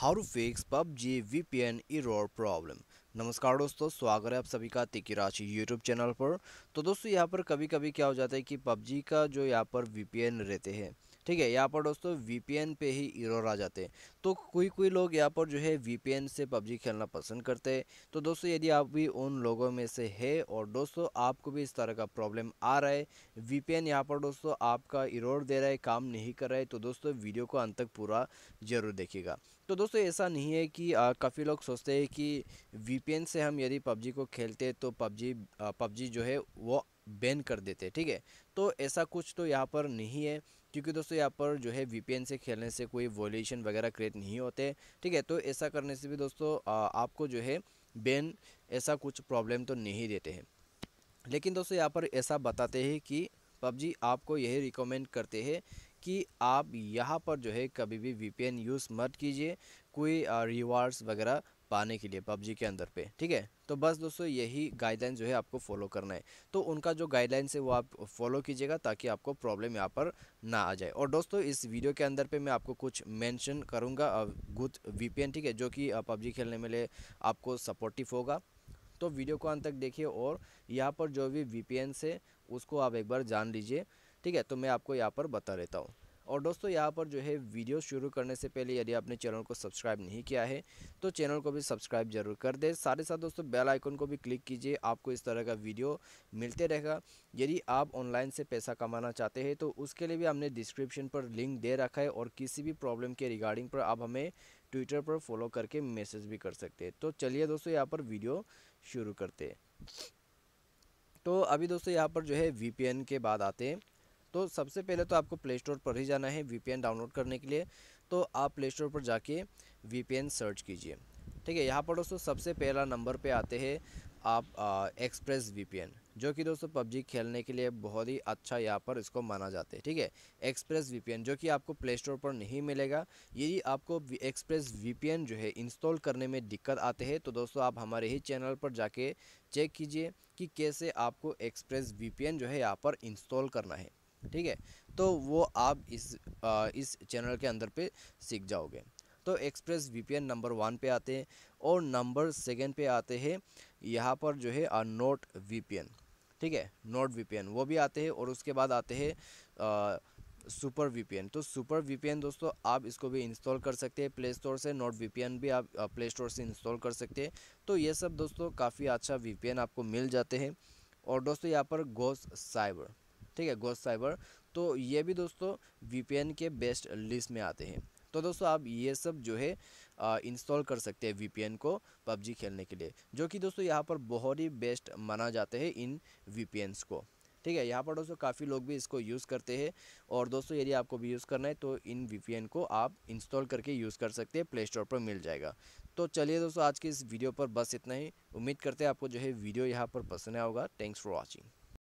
how to fix PUBG VPN error problem नमस्कार दोस्तों स्वागत है आप सभी का तिकी राशि यूट्यूब चैनल पर तो दोस्तों यहाँ पर कभी कभी क्या हो जाता है कि पबजी का जो यहाँ पर वीपीएन रहते हैं ठीक है यहाँ पर दोस्तों वी पे ही इरोर आ जाते हैं तो कोई कोई लोग यहाँ पर जो है वी से पबजी खेलना पसंद करते हैं तो दोस्तों यदि आप भी उन लोगों में से है और दोस्तों आपको भी इस तरह का प्रॉब्लम आ रहा है वी पी यहाँ पर दोस्तों आपका इरोर दे रहा है काम नहीं कर रहा है तो दोस्तों वीडियो को अंत तक पूरा ज़रूर देखिएगा तो दोस्तों ऐसा नहीं है कि काफ़ी लोग सोचते हैं कि वी से हम यदि पबजी को खेलते तो पबजी पबजी जो है वो बैन कर देते ठीक है तो ऐसा कुछ तो यहाँ पर नहीं है क्योंकि दोस्तों यहाँ पर जो है वी से खेलने से कोई वॉल्यूशन वगैरह क्रिएट नहीं होते ठीक है तो ऐसा करने से भी दोस्तों आपको जो है बैन ऐसा कुछ प्रॉब्लम तो नहीं देते हैं लेकिन दोस्तों यहाँ पर ऐसा बताते हैं कि पबजी आपको यही रिकमेंड करते हैं कि आप यहाँ पर जो है कभी भी वीपीएन यूज़ मत कीजिए कोई रिवार्ड्स वगैरह पाने के लिए पबजी के अंदर पे ठीक है तो बस दोस्तों यही गाइडलाइन जो है आपको फॉलो करना है तो उनका जो गाइडलाइंस है वो आप फॉलो कीजिएगा ताकि आपको प्रॉब्लम यहाँ पर ना आ जाए और दोस्तों इस वीडियो के अंदर पे मैं आपको कुछ मेंशन करूँगा गुथ वीपीएन ठीक है जो कि पबजी खेलने में ले आपको सपोर्टिव होगा तो वीडियो को अंत तक देखिए और यहाँ पर जो भी वी है उसको आप एक बार जान लीजिए ठीक है तो मैं आपको यहाँ पर बता देता हूँ और दोस्तों यहाँ पर जो है वीडियो शुरू करने से पहले यदि आपने चैनल को सब्सक्राइब नहीं किया है तो चैनल को भी सब्सक्राइब जरूर कर दें साथ ही साथ दोस्तों बेल आइकन को भी क्लिक कीजिए आपको इस तरह का वीडियो मिलते रहेगा यदि आप ऑनलाइन से पैसा कमाना चाहते हैं तो उसके लिए भी हमने डिस्क्रिप्शन पर लिंक दे रखा है और किसी भी प्रॉब्लम के रिगार्डिंग पर आप हमें ट्विटर पर फॉलो करके मैसेज भी कर सकते हैं तो चलिए दोस्तों यहाँ पर वीडियो शुरू करते हैं तो अभी दोस्तों यहाँ पर जो है वी के बाद आते हैं तो सबसे पहले तो आपको प्ले स्टोर पर ही जाना है वी डाउनलोड करने के लिए तो आप प्ले स्टोर पर जाके वी सर्च कीजिए ठीक है यहाँ पर दोस्तों सबसे पहला नंबर पे आते हैं आप एक्सप्रेस वी जो कि दोस्तों पबजी खेलने के लिए बहुत ही अच्छा यहाँ पर इसको माना जाता है ठीक है एक्सप्रेस वीपीएन जो कि आपको प्ले स्टोर पर नहीं मिलेगा यदि आपको एक्सप्रेस वीपीएन जो है इंस्टॉल करने में दिक्कत आते हैं तो दोस्तों आप हमारे ही चैनल पर जाके चेक कीजिए कि कैसे आपको एक्सप्रेस वीपीएन जो है यहाँ पर इंस्टॉल करना है ठीक है तो वो आप इस आ, इस चैनल के अंदर पे सीख जाओगे तो एक्सप्रेस वीपीएन नंबर वन पे आते हैं और नंबर सेकंड पे आते हैं यहाँ पर जो है नोट वीपीएन ठीक है नोट वीपीएन वो भी आते हैं और उसके बाद आते हैं सुपर वीपीएन तो सुपर वीपीएन दोस्तों आप इसको भी इंस्टॉल कर सकते हैं प्ले स्टोर से नोट वीपीएन भी आप प्ले स्टोर से इंस्टॉल कर सकते हैं तो ये सब दोस्तों काफ़ी अच्छा वीपीएन आपको मिल जाते हैं और दोस्तों यहाँ पर गोस साइबर ठीक है गोस्ट साइबर तो ये भी दोस्तों वी के बेस्ट लिस्ट में आते हैं तो दोस्तों आप ये सब जो है इंस्टॉल कर सकते हैं वी को पबजी खेलने के लिए जो कि दोस्तों यहाँ पर बहुत ही बेस्ट माना जाते हैं इन वी को ठीक है यहाँ पर दोस्तों काफ़ी लोग भी इसको यूज़ करते हैं और दोस्तों यदि आपको भी यूज़ करना है तो इन वी को आप इंस्टॉल करके यूज़ कर सकते हैं प्ले स्टोर पर मिल जाएगा तो चलिए दोस्तों आज के इस वीडियो पर बस इतना ही उम्मीद करते हैं आपको जो है वीडियो यहाँ पर पसंद आया होगा थैंक्स फॉर वॉचिंग